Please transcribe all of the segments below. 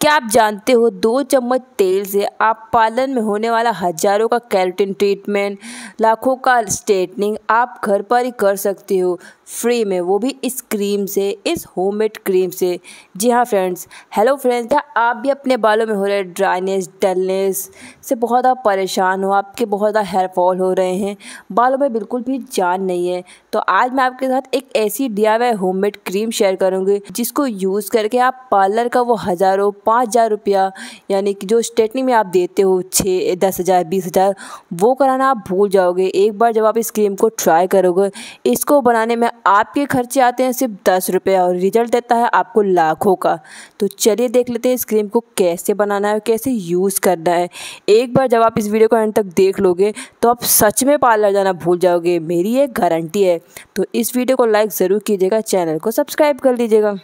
क्या आप जानते हो दो चम्मच तेल से आप पालन में होने वाला हजारों का कैरोटीन ट्रीटमेंट लाखों का स्ट्रेटनिंग आप घर पर ही कर सकते हो फ्री में वो भी इस क्रीम से इस होममेड क्रीम से जी हाँ फ्रेंड्स हेलो फ्रेंड्स क्या आप भी अपने बालों में हो रहे ड्राइनेस डलनेस से बहुत आप परेशान हो आपके बहुत ज़्यादा हेयर फॉल हो रहे हैं बालों में बिल्कुल भी जान नहीं है तो आज मैं आपके साथ एक ऐसी डी होममेड क्रीम शेयर करूँगी जिसको यूज़ करके आप पार्लर का वो हज़ारों पाँच हज़ार रुपया यानी कि जो स्टेटनिंग में आप देते हो छः दस हज़ार बीस हज़ार वो कराना आप भूल जाओगे एक बार जब आप इस क्रीम को ट्राई करोगे इसको बनाने में आपके खर्चे आते हैं सिर्फ दस रुपये और रिजल्ट देता है आपको लाखों का तो चलिए देख लेते हैं इस क्रीम को कैसे बनाना है कैसे यूज़ करना है एक बार जब आप इस वीडियो को एंड तक देख लोगे तो आप सच में पार्लर जाना भूल जाओगे मेरी ये गारंटी है तो इस वीडियो को लाइक ज़रूर कीजिएगा चैनल को सब्सक्राइब कर लीजिएगा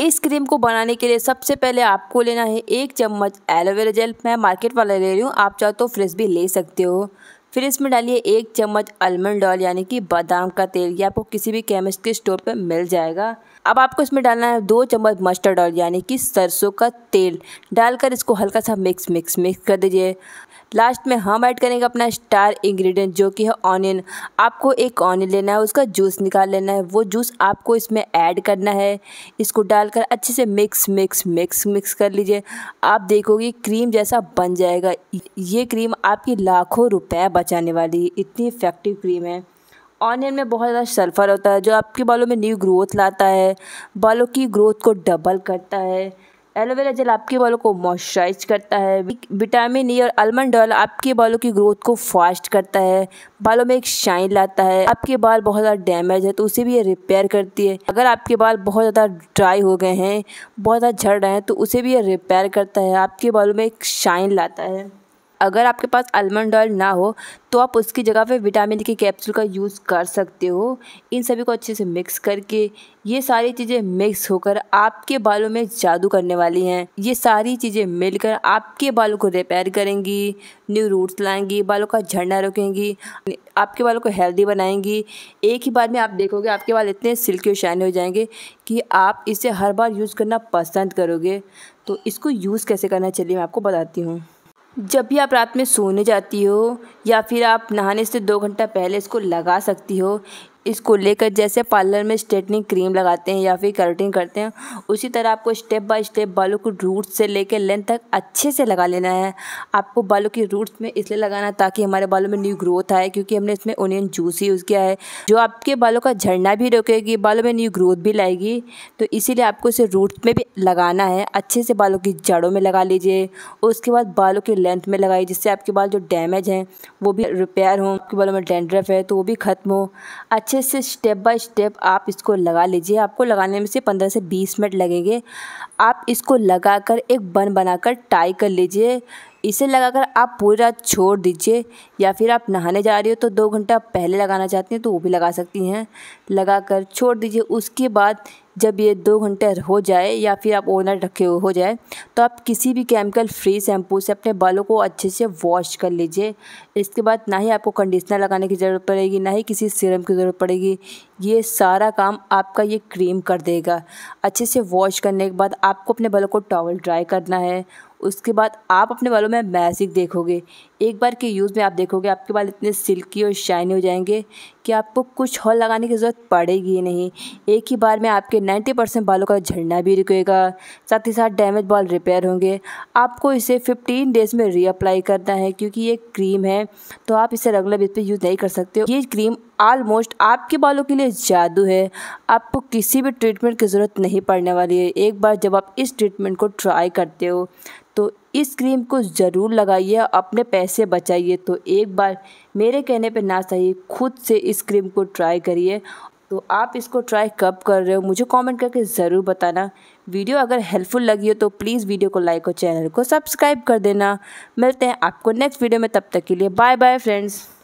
इस क्रीम को बनाने के लिए सबसे पहले आपको लेना है एक चम्मच एलोवेरा जेल मैं मार्केट वाला ले रही हूँ आप चाहो तो फ्रेश भी ले सकते हो फिर इसमें डालिए एक चम्मच आलमंड ऑयल यानी कि बादाम का तेल ये आपको किसी भी केमिस्ट के स्टोर पर मिल जाएगा अब आपको इसमें डालना है दो चम्मच मस्टर्ड ऑयल यानी कि सरसों का तेल डालकर इसको हल्का सा मिक्स मिक्स मिक्स कर दीजिए लास्ट में हम ऐड करेंगे अपना स्टार इंग्रेडिएंट जो कि है ऑनियन आपको एक ऑनियन लेना है उसका जूस निकाल लेना है वो जूस आपको इसमें ऐड करना है इसको डालकर अच्छे से मिक्स मिक्स मिक्स मिक्स कर लीजिए आप देखोगे क्रीम जैसा बन जाएगा ये क्रीम आपकी लाखों रुपए बच बचाने वाली इतनी इफ़ेक्टिव क्रीम है ऑनियन में बहुत ज़्यादा सल्फ़र होता है जो आपके बालों में न्यू ग्रोथ लाता है बालों की ग्रोथ को डबल करता है एलोवेरा जेल आपके बालों को मॉइस्चराइज करता है विटामिन ई e और आलमंड ऑयल आपके बालों की ग्रोथ को फास्ट करता है बालों में एक शाइन लाता है आपके बाल बहुत ज़्यादा डैमेज है तो उसे भी ये रिपेयर करती है अगर आपके बाल बहुत ज़्यादा ड्राई हो गए हैं बहुत ज़्यादा झड़ रहे हैं तो उसे भी ये रिपेयर करता है आपके बालों में एक शाइन लाता है अगर आपके पास आलमंड ऑयल ना हो तो आप उसकी जगह पे विटामिन के कैप्सूल का यूज़ कर सकते हो इन सभी को अच्छे से मिक्स करके ये सारी चीज़ें मिक्स होकर आपके बालों में जादू करने वाली हैं ये सारी चीज़ें मिलकर आपके बालों को रिपेयर करेंगी न्यू रूट्स लाएंगी बालों का झड़ना रोकेंगी आपके बालों को हेल्दी बनाएंगी एक ही बार में आप देखोगे आपके बाल इतने सिल्की और शाइन हो जाएंगे कि आप इसे हर बार यूज़ करना पसंद करोगे तो इसको यूज़ कैसे करना चलिए मैं आपको बताती हूँ जब भी आप रात में सोने जाती हो या फिर आप नहाने से दो घंटा पहले इसको लगा सकती हो इसको लेकर जैसे पार्लर में स्ट्रेटनिंग क्रीम लगाते हैं या फिर कर्टिंग करते हैं उसी तरह आपको स्टेप बाय स्टेप बालों को रूट से लेकर लेंथ तक अच्छे से लगा लेना है आपको बालों की रूट्स में इसलिए लगाना ताकि हमारे बालों में न्यू ग्रोथ आए क्योंकि हमने इसमें ओनियन जूस यूज़ किया है जो आपके बालों का झड़ना भी रोकेगी बालों में न्यू ग्रोथ भी लाएगी तो इसीलिए आपको इसे रूट्स में भी लगाना है अच्छे से बालों की जड़ों में लगा लीजिए उसके बाद बालों की लेंथ में लगाइए जिससे आपके बाल जो डैमेज हैं वो भी रिपेयर हों आपके बालों में डेंड्रफ है तो वो भी ख़त्म हो अच्छे अच्छे से स्टेप बाय स्टेप आप इसको लगा लीजिए आपको लगाने में से पंद्रह से बीस मिनट लगेंगे आप इसको लगाकर एक बन बनाकर टाई कर लीजिए इसे लगाकर आप पूरी रात छोड़ दीजिए या फिर आप नहाने जा रही हो तो दो घंटा पहले लगाना चाहती हैं तो वो भी लगा सकती हैं लगाकर छोड़ दीजिए उसके बाद जब ये दो घंटे हो जाए या फिर आप ओवरनाइट रखे हो जाए तो आप किसी भी केमिकल फ्री शैम्पू से अपने बालों को अच्छे से वॉश कर लीजिए इसके बाद ना ही आपको कंडीशनर लगाने की ज़रूरत पड़ेगी ना ही किसी सीरम की ज़रूरत पड़ेगी ये सारा काम आपका ये क्रीम कर देगा अच्छे से वॉश करने के बाद आपको अपने बालों को टॉवल ड्राई करना है उसके बाद आप अपने बालों में मैजिक देखोगे एक बार के यूज़ में आप देखोगे आपके बाल इतने सिल्की और शाइनी हो जाएंगे कि आपको कुछ हॉल लगाने की ज़रूरत पड़ेगी ही नहीं एक ही बार में आपके 90 परसेंट बालों का झड़ना भी रुकेगा साथ ही साथ डैमेज बाल रिपेयर होंगे आपको इसे 15 डेज़ में रीअप्लाई करना है क्योंकि ये क्रीम है तो आप इसे रेगुलर बेस पर यूज़ नहीं कर सकते ये क्रीम आलमोस्ट आपके बालों के लिए जादू है आपको किसी भी ट्रीटमेंट की ज़रूरत नहीं पड़ने वाली है एक बार जब आप इस ट्रीटमेंट को ट्राई करते हो तो इस क्रीम को ज़रूर लगाइए अपने पैसे बचाइए तो एक बार मेरे कहने पर ना सही खुद से इस क्रीम को ट्राई करिए तो आप इसको ट्राई कब कर रहे हो मुझे कमेंट करके ज़रूर बताना वीडियो अगर हेल्पफुल लगी हो तो प्लीज़ वीडियो को लाइक और चैनल को सब्सक्राइब कर देना मिलते हैं आपको नेक्स्ट वीडियो में तब तक के लिए बाय बाय फ्रेंड्स